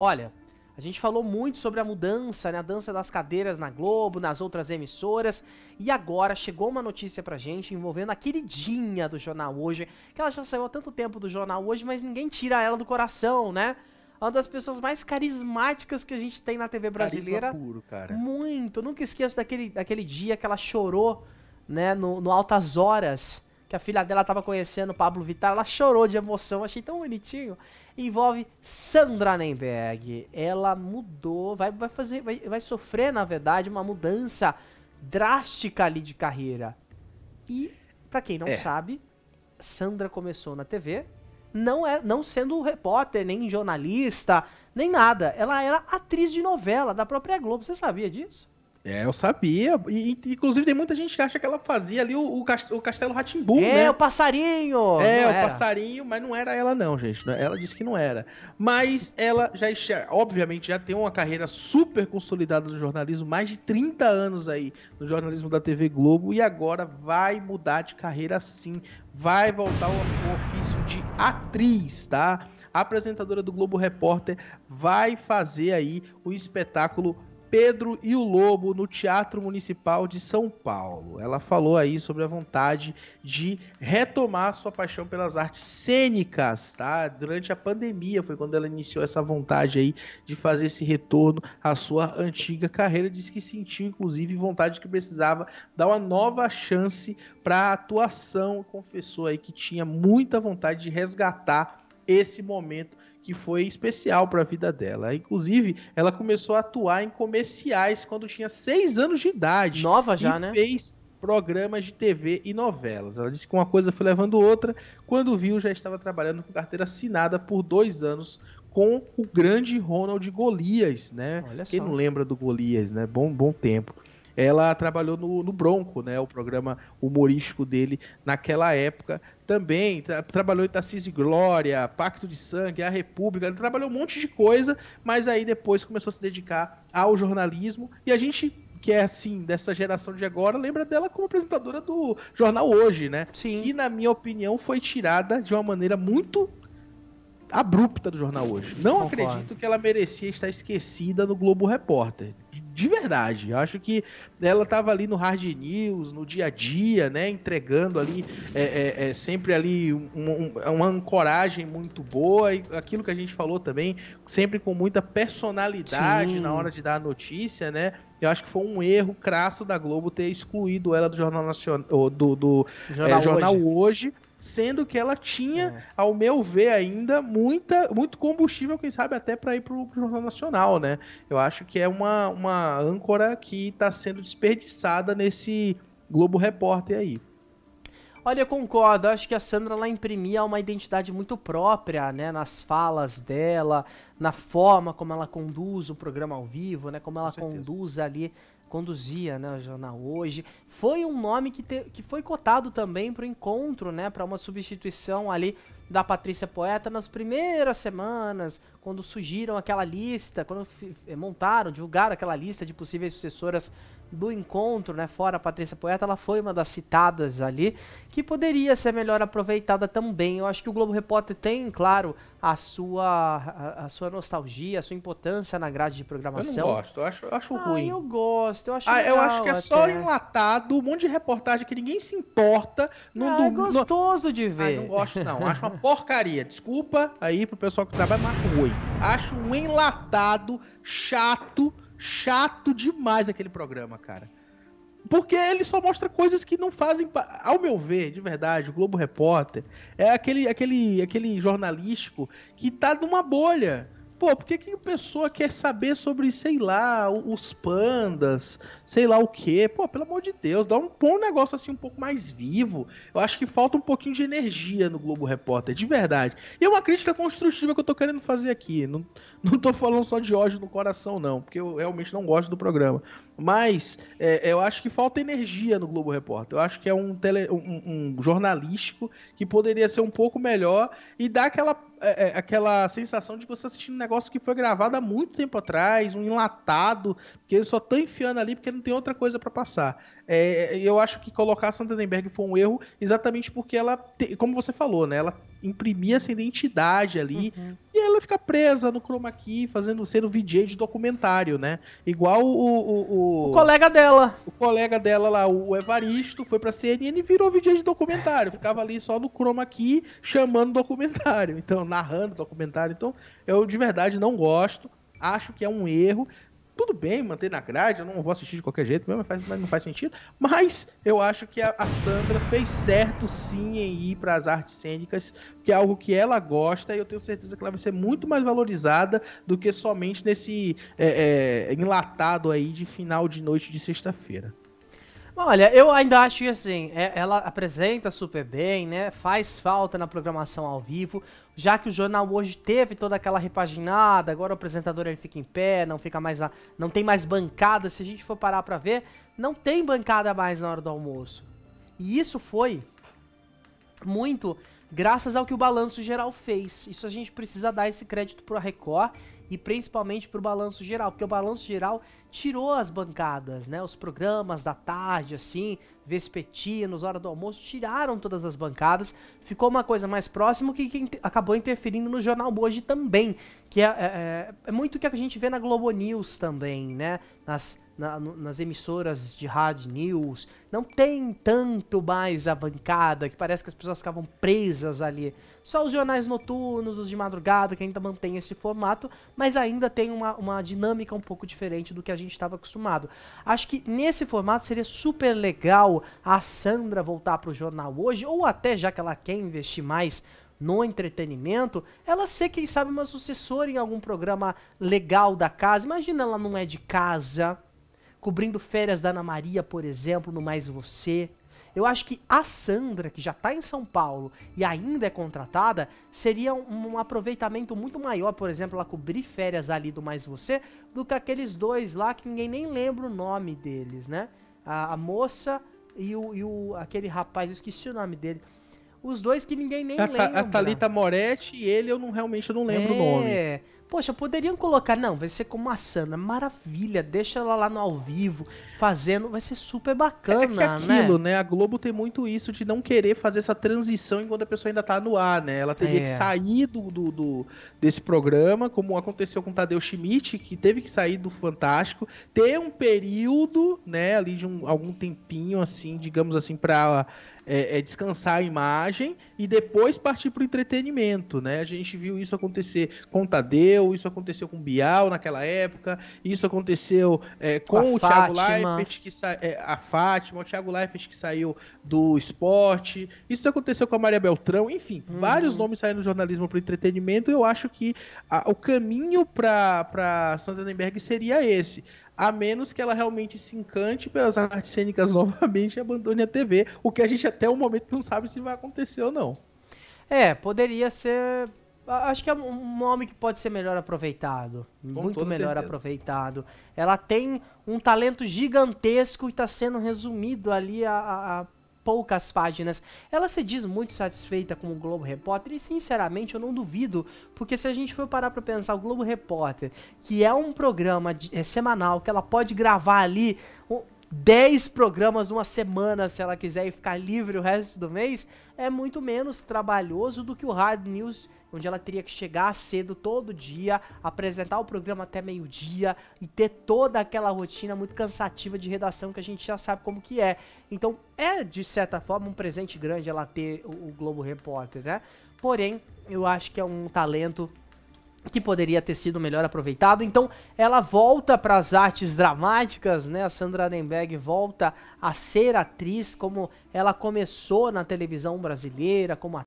Olha, a gente falou muito sobre a mudança, né, a dança das cadeiras na Globo, nas outras emissoras, e agora chegou uma notícia pra gente envolvendo a queridinha do Jornal Hoje, que ela já saiu há tanto tempo do Jornal Hoje, mas ninguém tira ela do coração, né? É uma das pessoas mais carismáticas que a gente tem na TV brasileira. Carisma puro, cara. Muito. Eu nunca esqueço daquele, daquele dia que ela chorou, né, no, no Altas Horas que a filha dela tava conhecendo o Pablo Vittar, ela chorou de emoção, achei tão bonitinho. Envolve Sandra Nemberg. Ela mudou, vai, vai fazer, vai, vai sofrer, na verdade, uma mudança drástica ali de carreira. E, para quem não é. sabe, Sandra começou na TV, não, é, não sendo repórter, nem jornalista, nem nada. Ela era atriz de novela da própria Globo. Você sabia disso? É, eu sabia. E, inclusive, tem muita gente que acha que ela fazia ali o, o Castelo Ratimbu, é, né? o passarinho! É, o era. passarinho, mas não era ela, não, gente. Ela disse que não era. Mas ela já, obviamente, já tem uma carreira super consolidada no jornalismo, mais de 30 anos aí no jornalismo da TV Globo, e agora vai mudar de carreira sim. Vai voltar ao, ao ofício de atriz, tá? A apresentadora do Globo Repórter vai fazer aí o espetáculo Pedro e o Lobo no Teatro Municipal de São Paulo. Ela falou aí sobre a vontade de retomar sua paixão pelas artes cênicas, tá? Durante a pandemia foi quando ela iniciou essa vontade aí de fazer esse retorno à sua antiga carreira, disse que sentiu inclusive vontade que precisava dar uma nova chance para a atuação, confessou aí que tinha muita vontade de resgatar esse momento que foi especial para a vida dela. Inclusive, ela começou a atuar em comerciais quando tinha seis anos de idade. Nova já, né? Fez programas de TV e novelas. Ela disse que uma coisa foi levando outra. Quando viu, já estava trabalhando com carteira assinada por dois anos com o grande Ronald Golias, né? Olha Quem só. não lembra do Golias, né? Bom, bom tempo ela trabalhou no, no Bronco, né? O programa humorístico dele naquela época também tra trabalhou em Tarcísio e Glória, Pacto de Sangue, A República, ele trabalhou um monte de coisa, mas aí depois começou a se dedicar ao jornalismo e a gente que é assim, dessa geração de agora, lembra dela como apresentadora do jornal Hoje, né? Sim. Que, na minha opinião, foi tirada de uma maneira muito abrupta do jornal Hoje. Não Concordo. acredito que ela merecia estar esquecida no Globo Repórter de verdade. Eu acho que ela estava ali no hard news, no dia a dia, né? Entregando ali é, é, é sempre ali um, um, uma ancoragem muito boa e aquilo que a gente falou também, sempre com muita personalidade Sim. na hora de dar a notícia, né? Eu acho que foi um erro crasso da Globo ter excluído ela do Jornal Nacional, do, do Jornal, é, Jornal hoje, hoje sendo que ela tinha, é. ao meu ver ainda, muita, muito combustível, quem sabe até para ir para o Jornal Nacional, né? Eu acho que é uma, uma âncora que está sendo desperdiçada nesse Globo Repórter aí. Olha, eu concordo. acho que a Sandra lá imprimia uma identidade muito própria, né, nas falas dela, na forma como ela conduz o programa ao vivo, né, como ela Com conduz ali conduzia né, o jornal hoje. Foi um nome que, te, que foi cotado também para o encontro, né, para uma substituição ali da Patrícia Poeta nas primeiras semanas, quando surgiram aquela lista, quando eh, montaram, divulgaram aquela lista de possíveis sucessoras do encontro, né, fora a Patrícia Poeta, ela foi uma das citadas ali, que poderia ser melhor aproveitada também. Eu acho que o Globo Repórter tem, claro, a sua, a, a sua nostalgia, a sua importância na grade de programação. Eu não gosto, eu acho, eu acho ah, ruim. Eu gosto, eu acho ah, Eu acho que é até. só enlatado, um monte de reportagem que ninguém se importa. Não, ah, é gostoso no... de ah, ver. Ah, não gosto não, acho uma porcaria. Desculpa aí pro pessoal que trabalha, mas acho ruim. Acho um enlatado, chato, chato demais aquele programa, cara. Porque ele só mostra coisas que não fazem. Ao meu ver, de verdade, o Globo Repórter é aquele, aquele, aquele jornalístico que tá numa bolha. Pô, por que que a pessoa quer saber sobre, sei lá, os pandas, sei lá o quê? Pô, pelo amor de Deus, dá um, põe um negócio assim um pouco mais vivo. Eu acho que falta um pouquinho de energia no Globo Repórter, de verdade. E é uma crítica construtiva que eu tô querendo fazer aqui. Não, não tô falando só de ódio no coração, não, porque eu realmente não gosto do programa. Mas é, eu acho que falta energia no Globo Repórter. Eu acho que é um, tele, um, um jornalístico que poderia ser um pouco melhor e dar aquela é, é, aquela sensação de você assistindo um negócio que foi gravado há muito tempo atrás, um enlatado, que eles só estão enfiando ali porque não tem outra coisa para passar. É, é, eu acho que colocar a Santanderberg foi um erro exatamente porque ela, como você falou, né? Ela imprimia essa identidade ali. Uhum. E ela fica presa no chroma key, fazendo ser o VJ de documentário, né? Igual o o, o o, colega dela. O colega dela lá, o Evaristo, foi pra CNN e virou VJ de documentário. Ficava ali só no chroma key, chamando documentário. Então, narrando documentário. Então, eu de verdade não gosto. Acho que é um erro tudo bem manter na grade, eu não vou assistir de qualquer jeito mesmo, faz, não faz sentido. Mas eu acho que a, Sandra fez certo sim em ir para as artes cênicas, que é algo que ela gosta, e eu tenho certeza que ela vai ser muito mais valorizada do que somente nesse é, é, enlatado aí de final de noite de sexta-feira. Olha, eu ainda acho que assim, é, ela apresenta super bem, né? Faz falta na programação ao vivo, já que o jornal hoje teve toda aquela repaginada, agora o apresentador ele fica em pé, não fica mais a, não tem mais bancada, se a gente for parar para ver, não tem bancada mais na hora do almoço. E isso foi muito graças ao que o balanço geral fez. Isso a gente precisa dar esse crédito pro Record e principalmente para o balanço geral, porque o balanço geral tirou as bancadas, né? Os programas da tarde, assim, vespertinos, hora do almoço, tiraram todas as bancadas. Ficou uma coisa mais próxima que, que acabou interferindo no jornal hoje também, que é, é, é, é muito o que a gente vê na Globo News também, né? Nas na, no, nas emissoras de rádio news, não tem tanto mais a bancada, que parece que as pessoas ficavam presas ali. Só os jornais noturnos, os de madrugada, que ainda mantém esse formato, mas ainda tem uma, uma dinâmica um pouco diferente do que a gente estava acostumado. Acho que nesse formato seria super legal a Sandra voltar para o jornal hoje, ou até já que ela quer investir mais no entretenimento, ela ser, quem sabe, uma sucessora em algum programa legal da casa. Imagina ela não é de casa, cobrindo férias da Ana Maria, por exemplo, no Mais Você. Eu acho que a Sandra, que já está em São Paulo e ainda é contratada, seria um, um, aproveitamento muito maior, por exemplo, ela cobrir férias ali do Mais Você, do que aqueles dois lá que ninguém nem lembra o nome deles, né? A, a moça e, o, e o, aquele rapaz, eu esqueci o nome dele. Os dois que ninguém nem é a, lembra. A Thalita Moretti e ele eu não realmente eu não lembro é... o nome. É, Poxa, poderiam colocar, não, vai ser como a Sana, maravilha, deixa ela lá no ao vivo, fazendo, vai ser super bacana, é, é que aquilo, né? né? A Globo tem muito isso de não querer fazer essa transição enquanto a pessoa ainda tá no ar, né? Ela teria é. que sair do, do, do, desse programa, como aconteceu com Tadeu Schmidt, que teve que sair do Fantástico, ter um período, né, ali de um, algum tempinho, assim, digamos assim, pra é, é descansar a imagem e depois partir para o entretenimento, né? A gente viu isso acontecer com Tadeu, isso aconteceu com Bial naquela época, isso aconteceu é, com, o Fátima. Thiago Leifert, que sa... É, a Fátima, o Thiago Leifert que saiu do esporte, isso aconteceu com a Maria Beltrão, enfim, uhum. vários nomes saíram do jornalismo para o entretenimento, eu acho que a, o caminho para Santanderberg seria esse a menos que ela realmente se encante pelas artes cênicas novamente e abandone a TV, o que a gente até o momento não sabe se vai acontecer ou não. É, poderia ser. Acho que é um homem que pode ser melhor aproveitado. Com muito melhor certeza. aproveitado. Ela tem um talento gigantesco e está sendo resumido ali a, a poucas páginas. Ela se diz muito satisfeita com o Globo Repórter e, sinceramente, eu não duvido, porque se a gente for parar para pensar, o Globo Repórter, que é um programa de, é, semanal que ela pode gravar ali. O, 10 programas uma semana, se ela quiser, e ficar livre o resto do mês, é muito menos trabalhoso do que o Hard News, onde ela teria que chegar cedo todo dia, apresentar o programa até meio-dia e ter toda aquela rotina muito cansativa de redação que a gente já sabe como que é. Então, é de certa forma um presente grande ela ter o Globo Repórter, né? Porém, eu acho que é um talento que poderia ter sido melhor aproveitado. Então, ela volta para as artes dramáticas, né? A Sandra Denberg volta a ser atriz como ela começou na televisão brasileira, como